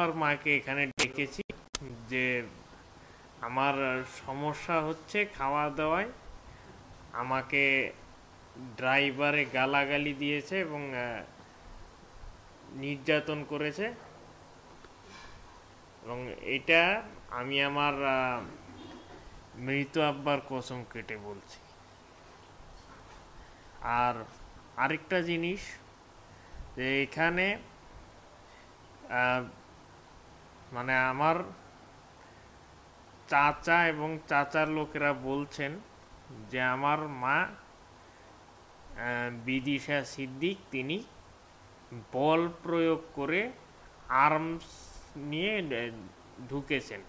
আমার মাকে এখানে ডেকেছি যে আমার সমস্যা হচ্ছে খাওয়া দাওয়ায় আমাকে ড্রাইভারে গালাগালি দিয়েছে এবং নির্যাতন করেছে এবং এটা আমি আমার মৃত আব্বার কসম কেটে বলছি আর আরেকটা জিনিস যে এখানে মানে আমার চাচা এবং চাচার লোকেরা বলছেন যে আমার মা বিদিশা সিদ্দিক তিনি বল প্রয়োগ করে আর্মস নিয়ে ঢুকেছেন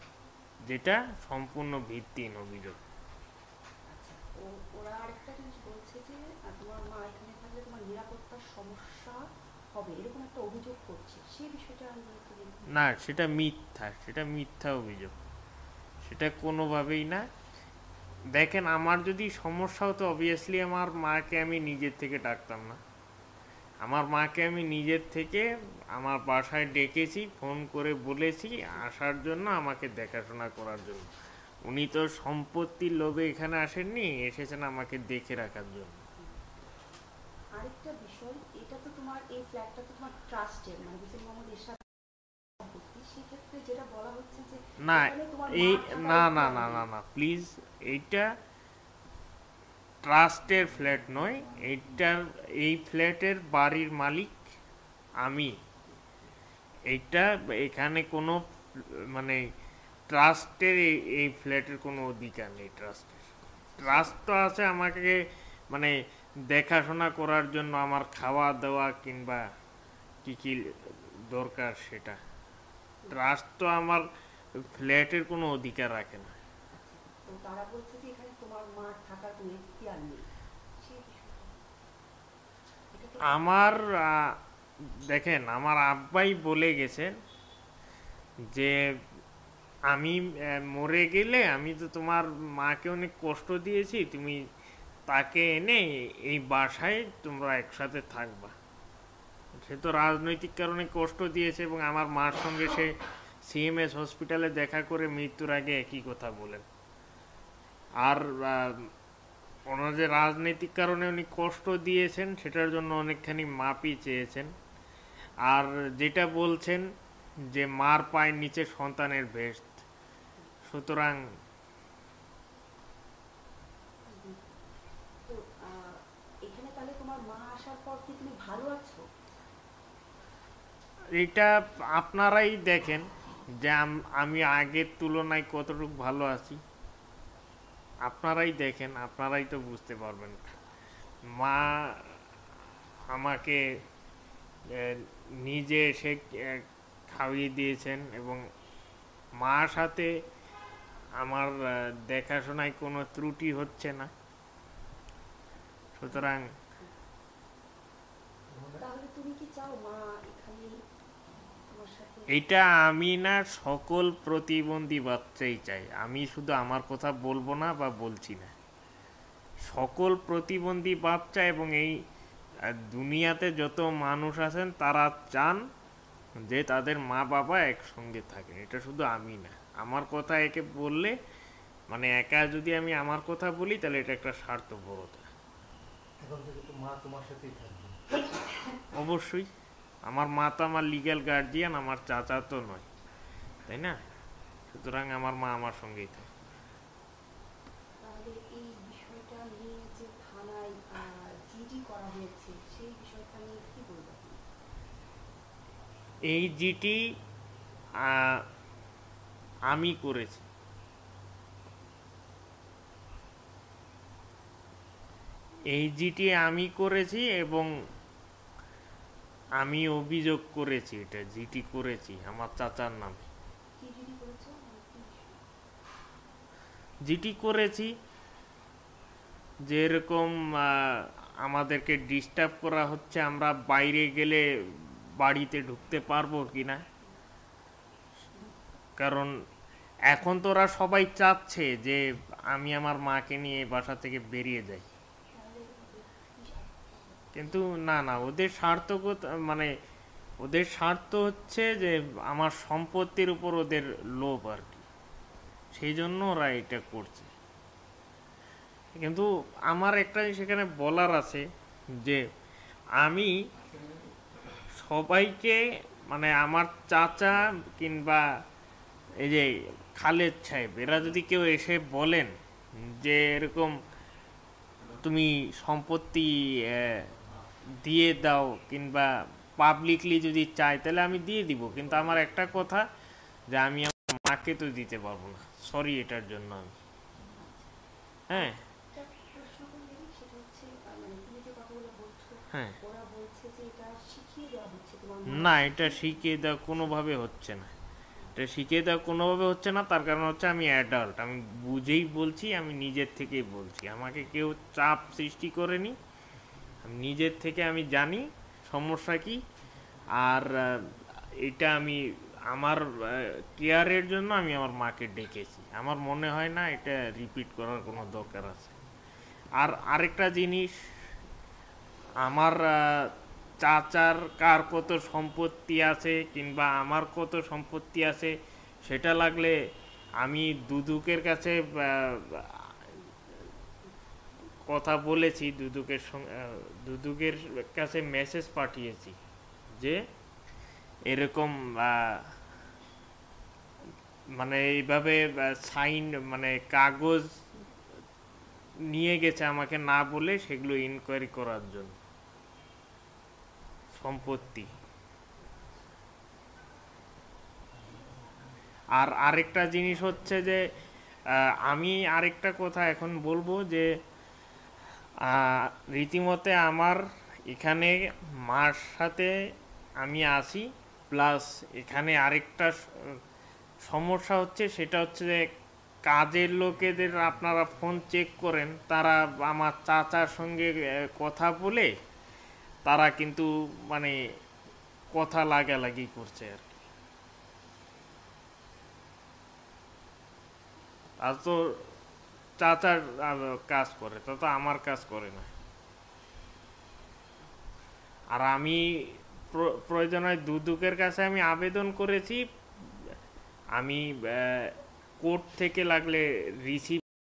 যেটা সম্পূর্ণ ভিত্তিহীন অভিযোগ আচ্ছা, সমস্যা হবে এরকম একটা অভিযোগ করছে সেই বিষয়টা আমি না সেটা মিথ্যা সেটা মিথ্যা অভিযোগ সেটা কোনোভাবেই না দেখেন আমার যদি সমস্যা হতো অবভিয়াসলি আমার মাকে আমি নিজের থেকে ডাকতাম না আমার মাকে আমি নিজের থেকে আমার বাসায় ডেকেছি ফোন করে বলেছি আসার জন্য আমাকে দেখাশোনা করার জন্য উনি তো সম্পত্তির লোভে এখানে আসেননি এসেছেন আমাকে দেখে রাখার জন্য আরেকটা বিষয় এটা তো তোমার এই ফ্ল্যাটটা তো তোমার ট্রাস্টের মানে মোহাম্মদ এরশাদ না এই না না না না না প্লিজ এইটা ট্রাস্টের ফ্ল্যাট নয় এইটার এই ফ্ল্যাটের বাড়ির মালিক আমি এইটা এখানে কোনো মানে ট্রাস্টের এই ফ্ল্যাটের কোনো অধিকার নেই ট্রাস্টের ট্রাস্ট তো আছে আমাকে মানে দেখাশোনা করার জন্য আমার খাওয়া দাওয়া কিংবা কী কী দরকার সেটা ট্রাস্ট তো আমার ফ্ল্যাটের কোনো অধিকার রাখে না তারা বলছে যে এখানে তোমার মা থাকার কোনো নেই আমার দেখেন আমার আব্বাই বলে গেছেন যে আমি মরে গেলে আমি তো তোমার মাকে অনেক কষ্ট দিয়েছি তুমি তাকে এনে এই বাসায় তোমরা একসাথে থাকবা সে তো রাজনৈতিক কারণে কষ্ট দিয়েছে এবং আমার মার সঙ্গে সে সিএমএস হসপিটালে দেখা করে মৃত্যুর আগে একই কথা বলেন আর ওনার যে রাজনৈতিক কারণে উনি কষ্ট দিয়েছেন সেটার জন্য অনেকখানি মাপই চেয়েছেন আর যেটা বলছেন যে মার পায়ের নিচে সন্তানের ভেস্ট সুতরাং এটা আপনারাই দেখেন যে আমি আগের তুলনায় কতটুকু ভালো আছি আপনারাই দেখেন আপনারাই তো বুঝতে পারবেন মা আমাকে নিজে এসে খাইয়ে দিয়েছেন এবং মার সাথে আমার দেখাশোনায় কোনো ত্রুটি হচ্ছে না সুতরাং তাহলে তুমি কি চাও মা এখানে এটা আমি না সকল প্রতিবন্ধী বাচ্চাই চাই আমি শুধু আমার কথা বলবো না বা বলছি না সকল প্রতিবন্ধী বাচ্চা এবং এই দুনিয়াতে যত মানুষ আছেন তারা চান যে তাদের মা বাবা একসঙ্গে থাকেন এটা শুধু আমি না আমার কথা একে বললে মানে একা যদি আমি আমার কথা বলি তাহলে এটা একটা স্বার্থপরতা অবশ্যই আমার মা তো আমার লিগ্যাল গার্জিয়ান আমার চাচা তো নয় তাই না সুতরাং আমার মা আমার সঙ্গেই থাকে এই জিটি আমি করেছি এই জিটি আমি করেছি এবং আমি অভিযোগ করেছি এটা জিটি করেছি আমার চাচার নামে জিটি করেছি যেরকম আমাদেরকে ডিস্টার্ব করা হচ্ছে আমরা বাইরে গেলে বাড়িতে ঢুকতে পারবো কি না কারণ এখন তোরা সবাই চাচ্ছে যে আমি আমার মাকে নিয়ে বাসা থেকে বেরিয়ে যাই কিন্তু না না ওদের স্বার্থ মানে ওদের স্বার্থ হচ্ছে যে আমার সম্পত্তির উপর ওদের লোভ আর কি সেই জন্য ওরা এটা করছে কিন্তু আমার একটা সেখানে বলার আছে যে আমি সবাইকে মানে আমার চাচা কিংবা এই যে খালেদ সাহেব এরা যদি কেউ এসে বলেন যে এরকম তুমি সম্পত্তি দিয়ে দাও কিংবা পাবলিকলি যদি চাই তাহলে আমি দিয়ে দিব কিন্তু আমার একটা কথা যে আমি আমার মাকে তো দিতে পারবো না সরি এটার জন্য আমি হ্যাঁ মানে হ্যাঁ না এটা শিখিয়ে দেওয়া কোনোভাবে হচ্ছে না এটা শিখিয়ে দেওয়া কোনোভাবে হচ্ছে না তার কারণ হচ্ছে আমি অ্যাডাল্ট আমি বুঝেই বলছি আমি নিজের থেকেই বলছি আমাকে কেউ চাপ সৃষ্টি করেনি নিজের থেকে আমি জানি সমস্যা কি আর এটা আমি আমার কেয়ারের জন্য আমি আমার মাকে ডেকেছি আমার মনে হয় না এটা রিপিট করার কোনো দরকার আছে আর আরেকটা জিনিস আমার চাচার কার কত সম্পত্তি আছে কিংবা আমার কত সম্পত্তি আছে সেটা লাগলে আমি দুদুকের কাছে কথা বলেছি দুদুকের সঙ্গে দুদুকের কাছে মেসেজ পাঠিয়েছি যে এরকম মানে এইভাবে সাইন মানে কাগজ নিয়ে গেছে আমাকে না বলে সেগুলো ইনকোয়ারি করার জন্য সম্পত্তি আর আরেকটা জিনিস হচ্ছে যে আমি আরেকটা কথা এখন বলবো যে রীতিমতে আমার এখানে মার সাথে আমি আসি প্লাস এখানে আরেকটা সমস্যা হচ্ছে সেটা হচ্ছে যে কাজের লোকেদের আপনারা ফোন চেক করেন তারা আমার চাচার সঙ্গে কথা বলে তারা কিন্তু মানে কথা লাগালাগি করছে আর কি আর তো চাচার কাজ করে তো আমার কাজ করে না আর আমি প্রয়োজন হয় দুদুকের কাছে আমি আবেদন করেছি আমি কোর্ট থেকে লাগলে রিসিভ